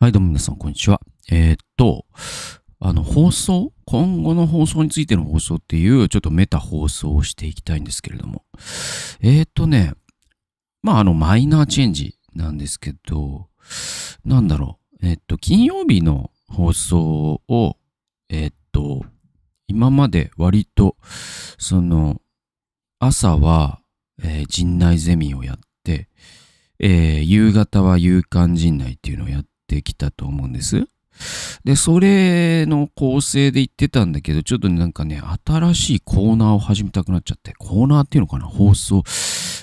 はい、どうも皆さん、こんにちは。えー、っと、あの、放送、今後の放送についての放送っていう、ちょっとメタ放送をしていきたいんですけれども。えー、っとね、まあ、あの、マイナーチェンジなんですけど、なんだろう。えー、っと、金曜日の放送を、えっと、今まで割と、その、朝は、え陣内ゼミをやって、えー、夕方は夕刊陣内っていうのをやっってきたと思うんです。で、それの構成で言ってたんだけど、ちょっとなんかね、新しいコーナーを始めたくなっちゃって、コーナーっていうのかな放送、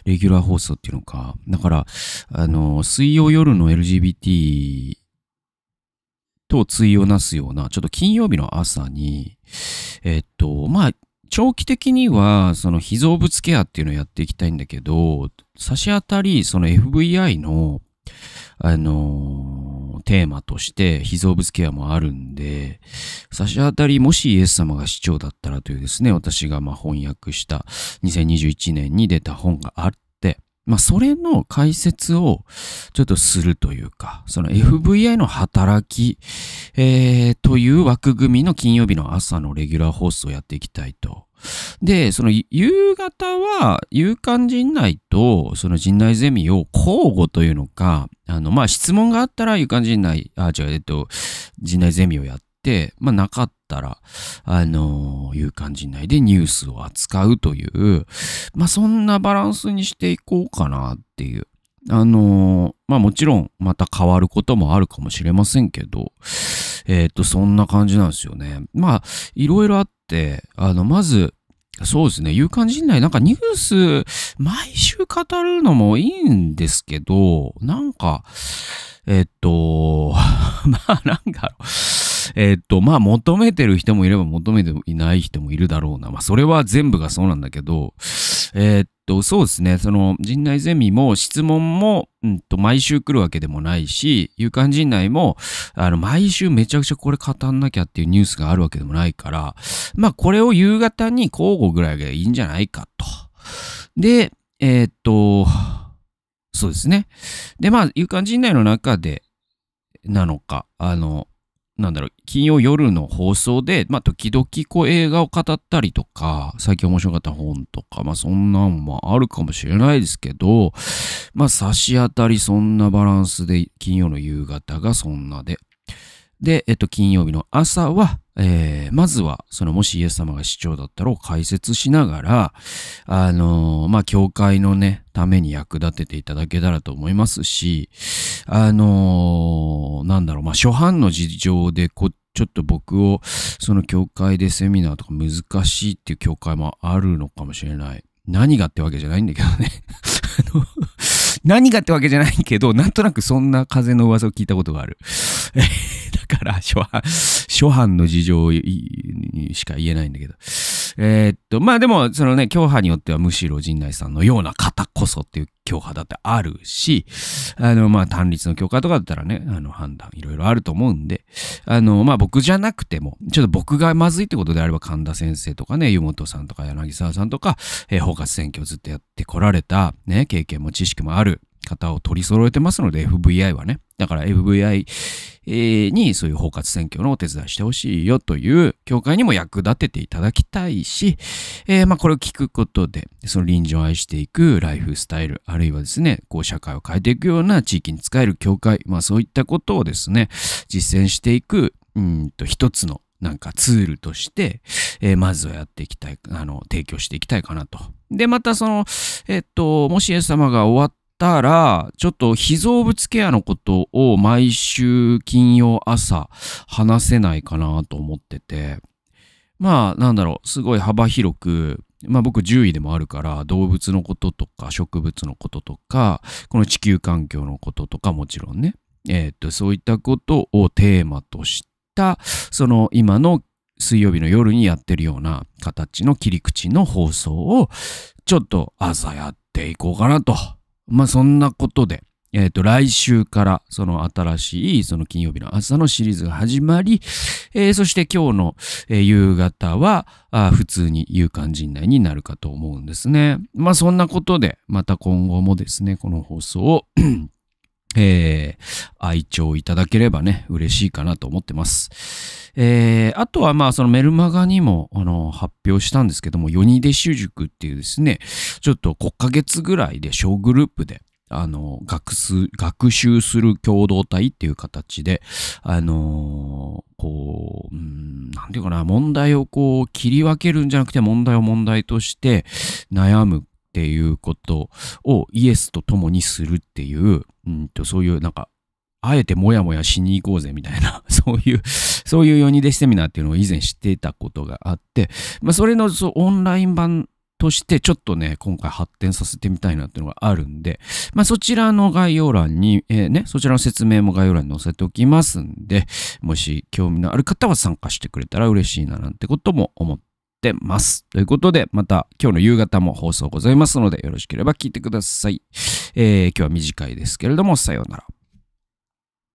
レギュラー放送っていうのか。だから、あの、水曜夜の LGBT と対をなすような、ちょっと金曜日の朝に、えっと、まあ、長期的には、その非造物ケアっていうのをやっていきたいんだけど、差し当たり、その FVI の、あのテーマとして被造物ケアもあるんで、差し当たりもしイエス様が市長だったらというですね、私がま翻訳した2021年に出た本があっまあ、それの解説をちょっとするというか、その FVI の働き、えー、という枠組みの金曜日の朝のレギュラー放送をやっていきたいと。で、その夕方は、夕刊陣内と、その陣内ゼミを交互というのか、あの、ま質問があったら夕刊陣内、あ、違う、えっと、陣内ゼミをやって、まあ、なかったら、あのー、う感陣内でニュースを扱うという、まあ、そんなバランスにしていこうかなっていう。あのー、まあ、もちろん、また変わることもあるかもしれませんけど、えっ、ー、と、そんな感じなんですよね。まあ、いろいろあって、あの、まず、そうですね。勇感人内、なんかニュース、毎週語るのもいいんですけど、なんか、えっと、まあなんか、えっと、まあ、求めてる人もいれば求めていない人もいるだろうな。まあ、それは全部がそうなんだけど、えー、っと、そうですね、その、陣内ゼミも質問も、うんと、毎週来るわけでもないし、勇敢陣内も、あの、毎週めちゃくちゃこれ語んなきゃっていうニュースがあるわけでもないから、まあ、これを夕方に交互ぐらいがいいんじゃないかと。で、えー、っと、そうですね。で、まあ、有感陣内の中で、なのか、あの、なんだろう、金曜夜の放送で、まあ、時々こう映画を語ったりとか、最近面白かった本とか、まあ、そんなんもあるかもしれないですけど、まあ、差し当たりそんなバランスで、金曜の夕方がそんなで、で、えっと、金曜日の朝は、えー、まずは、その、もしイエス様が市長だったらを解説しながら、あのー、まあ、教会のね、ために役立てていただけたらと思いますし、あのー、なんだろう、まあ、初版の事情でこ、ちょっと僕を、その教会でセミナーとか難しいっていう教会もあるのかもしれない。何がってわけじゃないんだけどね。あの、何がってわけじゃないけど、なんとなくそんな風の噂を聞いたことがある。だから、初版、初版の事情しか言えないんだけど。えー、っと、まあでも、そのね、教派によってはむしろ陣内さんのような方こそっていう教派だってあるし、あの、まあ単立の教科とかだったらね、あの判断いろいろあると思うんで、あの、まあ僕じゃなくても、ちょっと僕がまずいってことであれば神田先生とかね、湯本さんとか柳沢さんとか、えー、包括選挙をずっとやってこられた、ね、経験も知識もある方を取り揃えてますので、FVI はね。だから FVI にそういう包括選挙のお手伝いしてほしいよという教会にも役立てていただきたいし、えー、まあこれを聞くことで、その臨場を愛していくライフスタイル、あるいはですね、こう社会を変えていくような地域に使える教会、まあそういったことをですね、実践していく、うんと一つのなんかツールとして、えー、まずはやっていきたい、あの、提供していきたいかなと。で、またその、えっと、もしイエス様が終わったら、ちょっと非造物ケアのことを毎週金曜朝話せないかなと思ってて、まあなんだろう、すごい幅広く、まあ僕獣医でもあるから動物のこととか植物のこととか、この地球環境のこととかもちろんね、えっとそういったことをテーマとした、その今の水曜日の夜にやってるような形の切り口の放送をちょっと朝やっていこうかなとまあそんなことで、えっ、ー、と、来週からその新しいその金曜日の朝のシリーズが始まり、えー、そして今日の、えー、夕方はあ普通に夕刊陣内になるかと思うんですね。まあそんなことで、また今後もですね、この放送をえー、愛聴いただければね、嬉しいかなと思ってます。えー、あとはまあそのメルマガにも、あの、発表したんですけども、ヨニデシュ塾っていうですね、ちょっと5ヶ月ぐらいで小グループで、あの、学す、学習する共同体っていう形で、あのー、こう、うん、なんていうかな、問題をこう、切り分けるんじゃなくて、問題を問題として悩むっていうことをイエスと共にするっていう、うんと、そういうなんか、あえてモヤモヤしに行こうぜみたいな、そういう、そういうよう弟子セミナーっていうのを以前知ってたことがあって、まあ、それのそオンライン版としてちょっとね、今回発展させてみたいなっていうのがあるんで、まあ、そちらの概要欄に、えー、ね、そちらの説明も概要欄に載せておきますんで、もし興味のある方は参加してくれたら嬉しいななんてことも思ってってます。ということで、また今日の夕方も放送ございますので、よろしければ聞いてください。えー、今日は短いですけれども、さようなら。